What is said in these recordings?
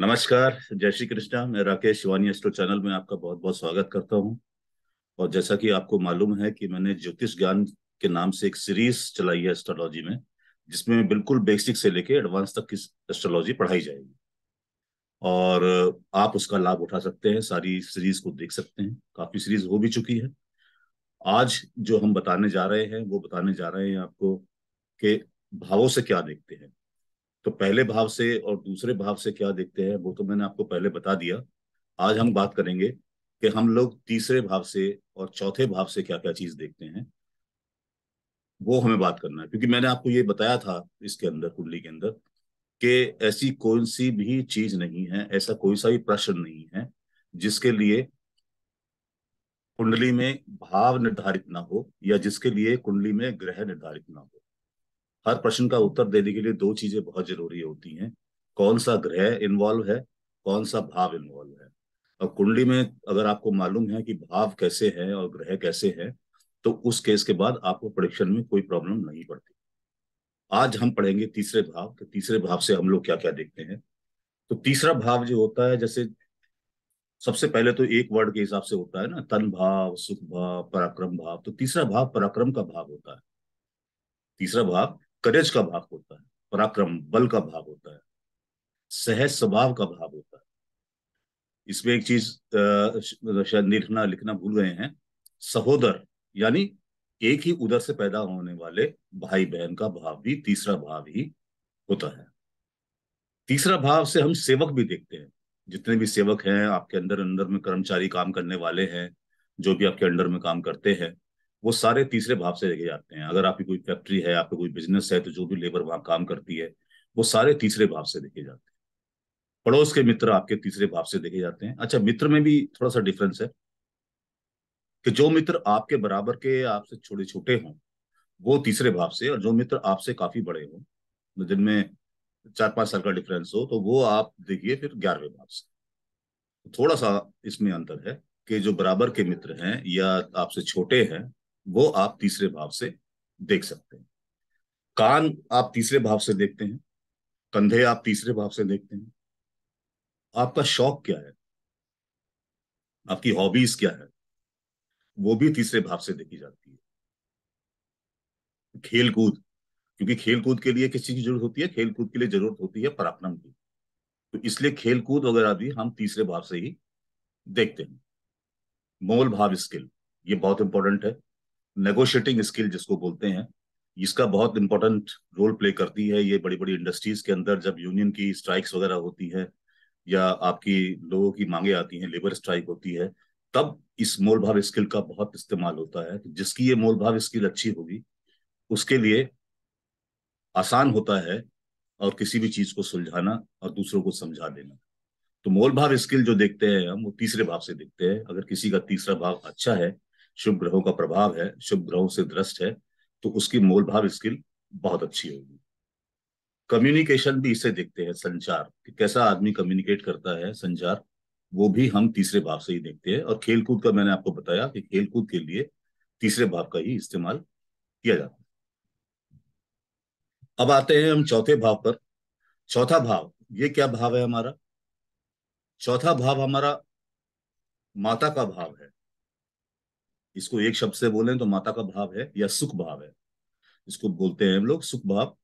नमस्कार जय श्री कृष्णा मैं राकेश शिवानी एस्ट्रो चैनल में आपका बहुत बहुत स्वागत करता हूँ और जैसा कि आपको मालूम है कि मैंने ज्योतिष ज्ञान के नाम से एक सीरीज चलाई है एस्ट्रोलॉजी में जिसमें बिल्कुल बेसिक से लेके एडवांस तक की एस्ट्रोलॉजी पढ़ाई जाएगी और आप उसका लाभ उठा सकते हैं सारी सीरीज को देख सकते हैं काफी सीरीज हो भी चुकी है आज जो हम बताने जा रहे हैं वो बताने जा रहे हैं आपको कि भावों से क्या देखते हैं तो पहले भाव से और दूसरे भाव से क्या देखते हैं वो तो मैंने आपको पहले बता दिया आज हम बात करेंगे कि हम लोग तीसरे भाव से और चौथे भाव से क्या क्या चीज देखते हैं वो हमें बात करना है क्योंकि मैंने आपको ये बताया था इसके अंदर कुंडली के अंदर कि ऐसी कोई सी भी चीज नहीं है ऐसा कोई सा भी प्रश्न नहीं है जिसके लिए कुंडली में भाव निर्धारित ना हो या जिसके लिए कुंडली में ग्रह निर्धारित ना हो हर प्रश्न का उत्तर देने के लिए दो चीजें बहुत जरूरी होती हैं कौन सा ग्रह इन्वॉल्व है कौन सा भाव इन्वॉल्व है और कुंडली में अगर आपको मालूम है कि भाव कैसे है और ग्रह कैसे है तो उस केस के बाद आपको परीक्षण में कोई प्रॉब्लम नहीं पड़ती आज हम पढ़ेंगे तीसरे भाव तो तीसरे भाव से हम लोग क्या क्या देखते हैं तो तीसरा भाव जो होता है जैसे सबसे पहले तो एक वर्ड के हिसाब से होता है ना तन भाव सुख भाव पराक्रम भाव तो तीसरा भाव पराक्रम का भाव होता है तीसरा भाव करेज का भाग होता है पराक्रम बल का भाग होता है सहज स्वभाव का भाग होता है इसमें एक चीज मतलब शायद लिखना लिखना भूल गए हैं सहोदर यानी एक ही उदर से पैदा होने वाले भाई बहन का भाव भी तीसरा भाव ही होता है तीसरा भाव से हम सेवक भी देखते हैं जितने भी सेवक हैं आपके अंदर अंदर में कर्मचारी काम करने वाले हैं जो भी आपके अंडर में काम करते हैं वो सारे तीसरे भाव से लेके जाते हैं अगर आपकी कोई फैक्ट्री है आपका कोई बिजनेस है तो जो भी लेबर वहां काम करती है वो सारे तीसरे भाव से देखे जाते हैं पड़ोस के मित्र आपके तीसरे भाव से देखे जाते हैं अच्छा मित्र में भी थोड़ा सा डिफरेंस है कि जो मित्र आपके बराबर के आपसे छोटे छोटे हों वो तीसरे भाव से और जो मित्र आपसे काफी बड़े हों जिनमें चार पांच साल का डिफरेंस हो तो वो आप देखिए फिर ग्यारहवें भाव से थोड़ा सा इसमें अंतर है कि जो बराबर के मित्र हैं या आपसे छोटे हैं वो आप तीसरे भाव से देख सकते हैं कान आप तीसरे भाव से देखते हैं कंधे आप तीसरे भाव से देखते हैं आपका शौक क्या है आपकी हॉबीज क्या है वो भी तीसरे भाव से देखी जाती है खेलकूद क्योंकि खेलकूद के लिए किस चीज की जरूरत होती है खेल कूद के लिए जरूरत होती है पराक्रम की तो इसलिए खेलकूद वगैरह भी हम तीसरे भाव से ही देखते हैं मोल भाव स्किल ये बहुत इंपॉर्टेंट है नेगोशिएटिंग स्किल जिसको बोलते हैं इसका बहुत इंपॉर्टेंट रोल प्ले करती है ये बड़ी बड़ी इंडस्ट्रीज के अंदर जब यूनियन की स्ट्राइक्स वगैरह होती है या आपकी लोगों की मांगे आती हैं लेबर स्ट्राइक होती है तब इस मोल भाव स्किल का बहुत इस्तेमाल होता है जिसकी ये मोल भाव स्किल अच्छी होगी उसके लिए आसान होता है और किसी भी चीज को सुलझाना और दूसरों को समझा देना तो मोल भाव स्किल जो देखते हैं हम वो तीसरे भाव से देखते हैं अगर किसी का तीसरा भाव अच्छा है शुभ ग्रहों का प्रभाव है शुभ ग्रहों से दृष्ट है तो उसकी मोलभाव भाव स्किल बहुत अच्छी होगी कम्युनिकेशन भी इसे देखते हैं संचार कि कैसा आदमी कम्युनिकेट करता है संचार वो भी हम तीसरे भाव से ही देखते हैं और खेलकूद का मैंने आपको बताया कि खेलकूद के लिए तीसरे भाव का ही इस्तेमाल किया जाता है अब आते हैं हम चौथे भाव पर चौथा भाव ये क्या भाव है हमारा चौथा भाव हमारा माता का भाव है इसको एक शब्द से बोले तो माता का भाव है या सुख भाव है इसको बोलते हैं हम लोग सुख भाव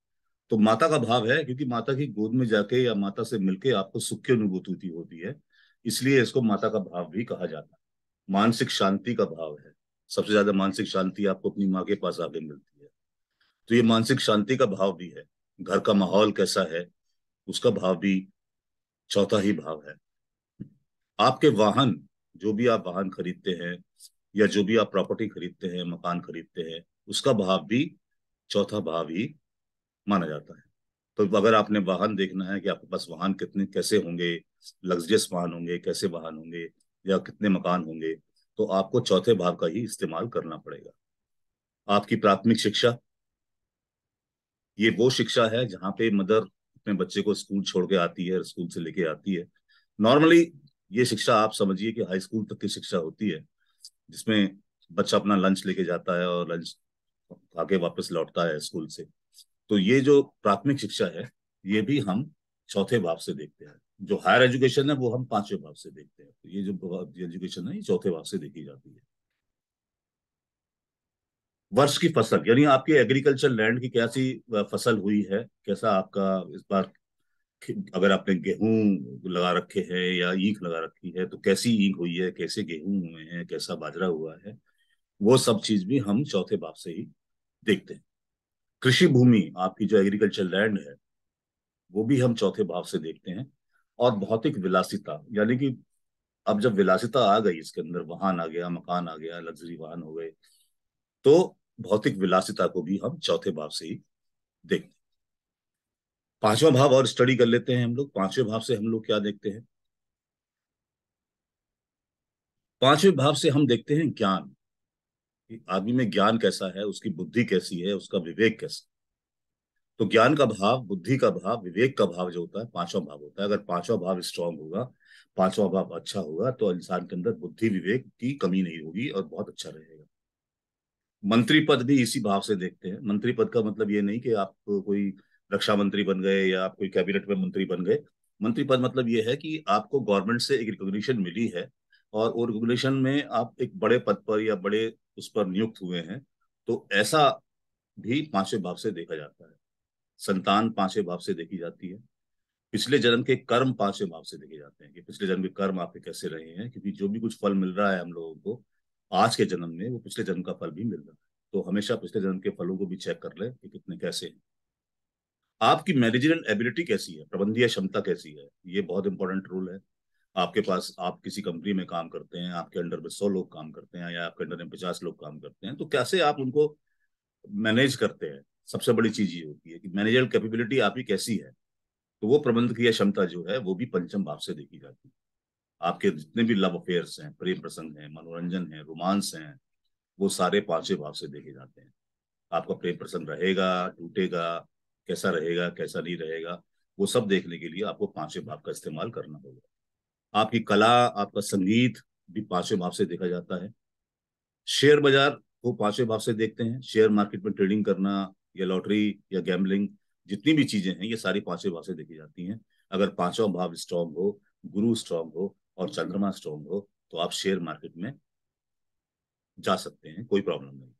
तो माता का भाव है क्योंकि माता की गोद में जाके या माता से मिलके आपको सुख की अनुभूति होती है इसलिए इसको माता का भाव भी कहा जाता है मानसिक शांति का भाव है सबसे ज्यादा मानसिक शांति आपको अपनी माँ के पास आगे मिलती है तो ये मानसिक शांति का भाव भी है घर का माहौल कैसा है उसका भाव भी चौथा ही भाव है आपके वाहन जो भी आप वाहन खरीदते हैं या जो भी आप प्रॉपर्टी खरीदते हैं मकान खरीदते हैं उसका भाव भी चौथा भाव ही माना जाता है तो अगर आपने वाहन देखना है कि आपके पास वाहन कितने कैसे होंगे लग्जरियस वाहन होंगे कैसे वाहन होंगे या कितने मकान होंगे तो आपको चौथे भाव का ही इस्तेमाल करना पड़ेगा आपकी प्राथमिक शिक्षा ये वो शिक्षा है जहां पे मदर अपने बच्चे को स्कूल छोड़ के आती है स्कूल से लेके आती है नॉर्मली ये शिक्षा आप समझिए कि हाई स्कूल तक की शिक्षा होती है जिसमें बच्चा अपना लंच लेके जाता है और लंच आके वापस लौटता है स्कूल से तो ये जो प्राथमिक शिक्षा है ये भी हम चौथे भाव से देखते हैं जो हायर एजुकेशन है वो हम पांचवें भाव से देखते हैं तो ये जो एजुकेशन है ये चौथे भाव से देखी जाती है वर्ष की फसल यानी आपके एग्रीकल्चर लैंड की कैसी फसल हुई है कैसा आपका इस बार अगर आपने गेहूं लगा रखे हैं या ईख लगा रखी है तो कैसी ईख हुई है कैसे गेहूं हुए हैं कैसा बाजरा हुआ है वो सब चीज भी हम चौथे बाप से ही देखते हैं कृषि भूमि आपकी जो एग्रीकल्चर लैंड है वो भी हम चौथे भाव से देखते हैं और भौतिक विलासिता यानी कि अब जब विलासिता आ गई इसके अंदर वाहन आ गया मकान आ गया लग्जरी वाहन हो गए तो भौतिक विलासिता को भी हम चौथे भाव से ही देखते हैं पांचवा भाव और स्टडी कर लेते हैं हम लोग पांचवें भाव से हम लोग क्या देखते हैं पांचवें भाव से हम देखते हैं ज्ञान आदमी में ज्ञान कैसा है उसकी बुद्धि कैसी है उसका विवेक कैसा तो ज्ञान का भाव बुद्धि का भाव विवेक का भाव जो होता है पांचवा भाव होता है अगर पांचवा भाव स्ट्रांग होगा पांचवा भाव अच्छा होगा तो इंसान के अंदर बुद्धि विवेक की कमी नहीं होगी और बहुत अच्छा रहेगा मंत्री पद भी इसी भाव से देखते हैं मंत्री पद का मतलब ये नहीं कि आप कोई रक्षा मंत्री बन गए या आप कोई कैबिनेट में मंत्री बन गए मंत्री पद मतलब ये है कि आपको गवर्नमेंट से एक रिकॉग्निशन मिली है और वो रिकॉग्निशन में आप एक बड़े पद पर या बड़े उस पर नियुक्त हुए हैं तो ऐसा भी पांचवें भाव से देखा जाता है संतान पांचवें भाव से देखी जाती है पिछले जन्म के कर्म पांचवें भाव से देखे जाते हैं कि पिछले जन्म के कर्म आपके कैसे रहे हैं क्योंकि जो भी कुछ फल मिल रहा है हम लोगों को आज के जन्म में वो पिछले जन्म का फल भी मिल रहा है तो हमेशा पिछले जन्म के फलों को भी चेक कर ले कि कितने कैसे हैं आपकी मैनेजरियल एबिलिटी कैसी है प्रबंधीय क्षमता कैसी है ये बहुत इंपॉर्टेंट रूल है आपके पास आप किसी कंपनी में काम करते हैं आपके अंडर में सौ लोग काम करते हैं या आपके अंडर में पचास लोग काम करते हैं तो कैसे आप उनको मैनेज करते हैं सबसे बड़ी चीज ये होती है कि मैनेजर कैपेबिलिटी आपकी कैसी है तो वो प्रबंधकीय क्षमता जो है वो भी पंचम भाव से देखी जाती है आपके जितने भी लव अफेयर्स हैं प्रेम प्रसंग हैं मनोरंजन है रोमांस हैं वो सारे पांचवें भाव से देखे जाते हैं आपका प्रेम प्रसंग रहेगा टूटेगा कैसा रहेगा कैसा नहीं रहेगा वो सब देखने के लिए आपको पांचवें भाव का इस्तेमाल करना होगा आपकी कला आपका संगीत भी पांचवें भाव से देखा जाता है शेयर बाजार को पांचवें भाव से देखते हैं शेयर मार्केट में ट्रेडिंग करना या लॉटरी या गैमलिंग जितनी भी चीजें हैं ये सारी पांचवें भाव से देखी जाती हैं अगर पांचवा भाव स्ट्रांग हो गुरु स्ट्रांग हो और चंद्रमा स्ट्रांग हो तो आप शेयर मार्केट में जा सकते हैं कोई प्रॉब्लम नहीं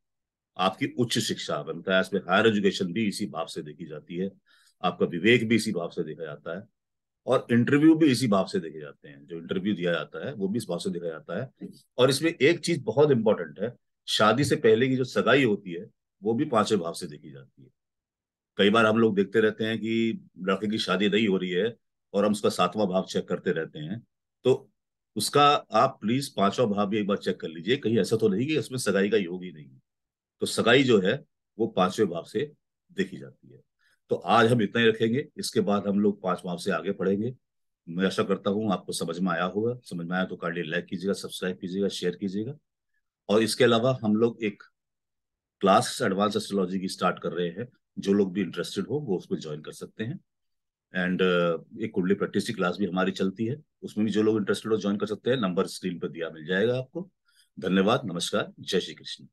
आपकी उच्च शिक्षा बनता है इसमें हायर एजुकेशन भी इसी भाव से देखी जाती है आपका विवेक भी इसी भाव से देखा जाता है और इंटरव्यू भी इसी भाव से देखे जाते हैं जो इंटरव्यू दिया जाता है वो भी इस भाव से देखा जाता है और इसमें एक चीज बहुत इंपॉर्टेंट है शादी से पहले की जो सगाई होती है वो भी पांचवें भाव से देखी जाती है कई बार हम लोग देखते रहते हैं कि लड़के की शादी नहीं हो रही है और हम उसका सातवां भाव चेक करते रहते हैं तो उसका आप प्लीज पांचवा भाव भी एक बार चेक कर लीजिए कहीं ऐसा तो नहीं कि उसमें सगाई का योग ही नहीं है तो सगाई जो है वो पांचवें भाव से देखी जाती है तो आज हम इतना ही रखेंगे इसके बाद हम लोग पांच भाव से आगे पढ़ेंगे मैं आशा करता हूँ आपको समझ में आया होगा समझ में आया तो कार्डली लाइक कीजिएगा सब्सक्राइब कीजिएगा शेयर कीजिएगा और इसके अलावा हम लोग एक क्लास एडवांस एस्ट्रोलॉजी की स्टार्ट कर रहे हैं जो लोग भी इंटरेस्टेड हो वो उसमें ज्वाइन कर सकते हैं एंड uh, एक कुंडली प्रैक्टिस की क्लास भी हमारी चलती है उसमें भी जो लोग इंटरेस्टेड हो ज्वाइन कर सकते हैं नंबर स्क्रीन पर दिया मिल जाएगा आपको धन्यवाद नमस्कार जय श्री कृष्ण